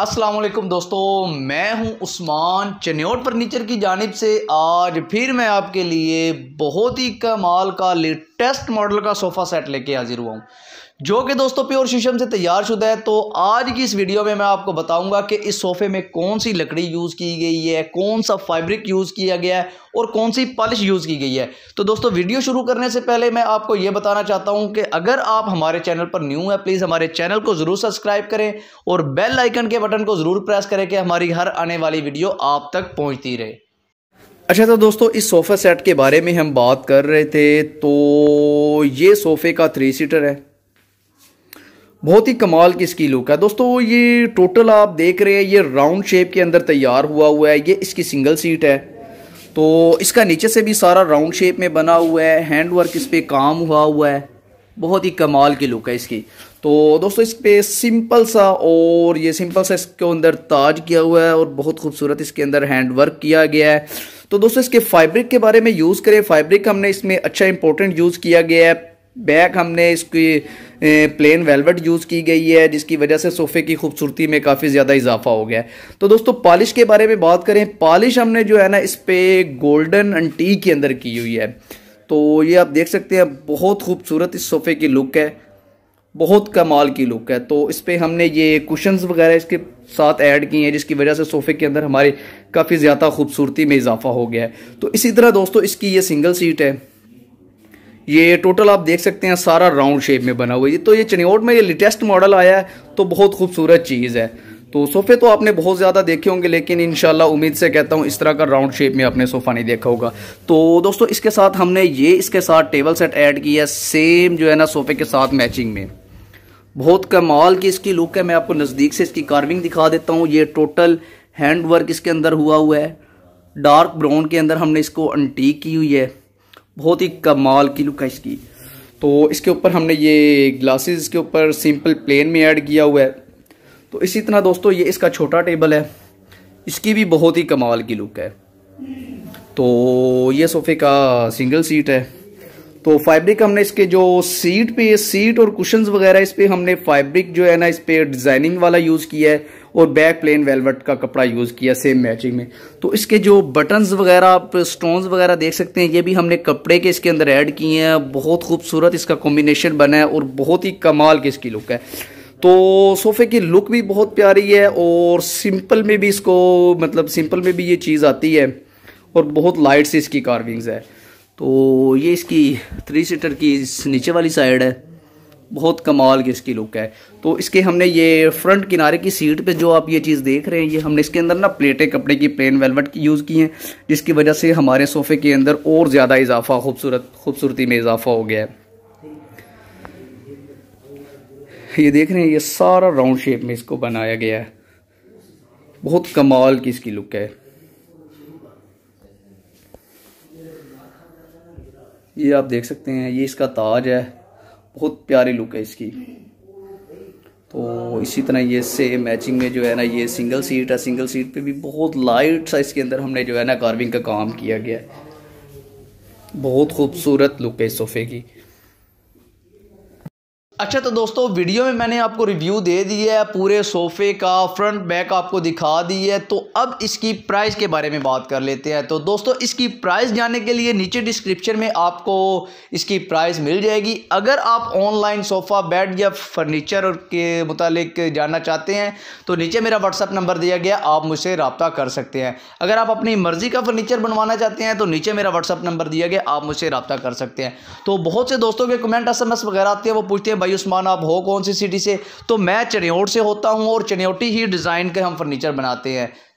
असलम दोस्तों मैं हूं उस्मान चन्योट फर्नीचर की जानब से आज फिर मैं आपके लिए बहुत ही कमाल का लेटेस्ट मॉडल का सोफ़ा सेट लेके हाज़िर हुआ हूं जो कि दोस्तों प्योर शीशम से तैयार शुदा है तो आज की इस वीडियो में मैं आपको बताऊंगा कि इस सोफ़े में कौन सी लकड़ी यूज़ की गई है कौन सा फैब्रिक यूज़ किया गया है और कौन सी पॉलिश यूज़ की गई है तो दोस्तों वीडियो शुरू करने से पहले मैं आपको ये बताना चाहता हूँ कि अगर आप हमारे चैनल पर न्यू है प्लीज़ हमारे चैनल को ज़रूर सब्सक्राइब करें और बेल आइकन के बटन को ज़रूर प्रेस करें कि हमारी हर आने वाली वीडियो आप तक पहुँचती रहे अच्छा तो दोस्तों इस सोफ़ा सेट के बारे में हम बात कर रहे थे तो ये सोफ़े का थ्री सीटर है बहुत ही कमाल की इसकी लुक है दोस्तों ये टोटल आप देख रहे हैं ये राउंड शेप के अंदर तैयार हुआ हुआ है ये इसकी सिंगल सीट है तो इसका नीचे से भी सारा राउंड शेप में बना हुआ है हैंड वर्क इस पर काम हुआ हुआ है बहुत ही कमाल की लुक है इसकी तो दोस्तों इस पर सिंपल सा और ये सिंपल सा इसके अंदर ताज किया हुआ है और बहुत खूबसूरत इसके अंदर हैंड वर्क किया गया है तो दोस्तों इसके फैब्रिक के बारे में यूज़ करें फैब्रिक हमने इसमें अच्छा इंपॉर्टेंट यूज़ किया गया है बैक हमने इसकी प्लेन वेलवेट यूज़ की गई है जिसकी वजह से सोफ़े की खूबसूरती में काफ़ी ज़्यादा इजाफा हो गया है तो दोस्तों पॉलिश के बारे में बात करें पॉलिश हमने जो है ना इस पर गोल्डन अंटी के अंदर की हुई है तो ये आप देख सकते हैं बहुत खूबसूरत इस सोफ़े की लुक है बहुत कमाल की लुक है तो इस पर हमने ये कुशंस वगैरह इसके साथ ऐड किए हैं जिसकी वजह से सोफ़े के अंदर हमारे काफ़ी ज़्यादा खूबसूरती में इजाफा हो गया है तो इसी तरह दोस्तों इसकी ये सिंगल सीट है ये टोटल आप देख सकते हैं सारा राउंड शेप में बना हुआ है तो ये चनियोट में ये लेटेस्ट मॉडल आया है तो बहुत खूबसूरत चीज़ है तो सोफ़े तो आपने बहुत ज़्यादा देखे होंगे लेकिन इन उम्मीद से कहता हूँ इस तरह का राउंड शेप में आपने सोफ़ा नहीं देखा होगा तो दोस्तों इसके साथ हमने ये इसके साथ टेबल सेट ऐड किया सेम जो है ना सोफ़े के साथ मैचिंग में बहुत कमाल की इसकी लुक है मैं आपको नज़दीक से इसकी कार्विंग दिखा देता हूँ ये टोटल हैंड वर्क इसके अंदर हुआ हुआ है डार्क ब्राउन के अंदर हमने इसको अंटीक की हुई है बहुत ही कमाल की लुक है इसकी तो इसके ऊपर हमने ये ग्लासेस के ऊपर सिंपल प्लेन में ऐड किया हुआ है तो इसी तरह दोस्तों ये इसका छोटा टेबल है इसकी भी बहुत ही कमाल की लुक है तो ये सोफ़े का सिंगल सीट है तो फैब्रिक हमने इसके जो सीट पे सीट और कुशन वगैरह इस पर हमने फैब्रिक जो है ना इस पर डिजाइनिंग वाला यूज किया है और बैक प्लेन वेलवेट का कपड़ा यूज किया सेम मैचिंग में तो इसके जो बटन्स वगैरह आप स्टोन्स वगैरह देख सकते हैं ये भी हमने कपड़े के इसके अंदर ऐड किए हैं बहुत खूबसूरत इसका कॉम्बिनेशन बना है और बहुत ही कमाल की इसकी लुक है तो सोफ़े की लुक भी बहुत प्यारी है और सिंपल में भी इसको मतलब सिंपल में भी ये चीज़ आती है और बहुत लाइट से इसकी कार्विंग्स है तो ये इसकी थ्री सीटर की इस नीचे वाली साइड है बहुत कमाल की इसकी लुक है तो इसके हमने ये फ्रंट किनारे की सीट पे जो आप ये चीज़ देख रहे हैं ये हमने इसके अंदर ना प्लेटें कपड़े की प्लेन वेलवेट की यूज़ की हैं जिसकी वजह से हमारे सोफ़े के अंदर और ज़्यादा इजाफा खूबसूरत खूबसूरती में इजाफा हो गया है ये देख रहे हैं ये सारा राउंड शेप में इसको बनाया गया है बहुत कमाल की इसकी लुक है ये आप देख सकते हैं ये इसका ताज है बहुत प्यारी लुक है इसकी तो इसी तरह ये से मैचिंग में जो है ना ये सिंगल सीट है सिंगल सीट पे भी बहुत लाइट साइज के अंदर हमने जो है ना कार्विंग का काम किया गया है बहुत खूबसूरत लुक है इस सोफ़े की अच्छा तो दोस्तों वीडियो में मैंने आपको रिव्यू दे दिया है पूरे सोफ़े का फ्रंट बैक आपको दिखा दी है तो अब इसकी प्राइस के बारे में बात कर लेते हैं तो दोस्तों इसकी प्राइस जानने के लिए नीचे डिस्क्रिप्शन में आपको इसकी प्राइस मिल जाएगी अगर आप ऑनलाइन सोफ़ा बेड या फर्नीचर के मुतालिक जानना चाहते हैं तो नीचे मेरा व्हाट्सअप नंबर दिया गया आप मुझसे रबता कर सकते हैं अगर आप अपनी मर्ज़ी का फर्नीचर बनवाना चाहते हैं तो नीचे मेरा व्हाट्सअप नंबर दिया गया आप मुझसे रबता कर सकते हैं तो बहुत से दोस्तों के कमेंट एस वगैरह आते हैं वो पूछते हैं भाई भाई उस्मान आप हो कौन सी सिटी से तो मैं चनेट से होता हूँ और चनेटी ही डिज़ाइन के हम फर्नीचर बनाते हैं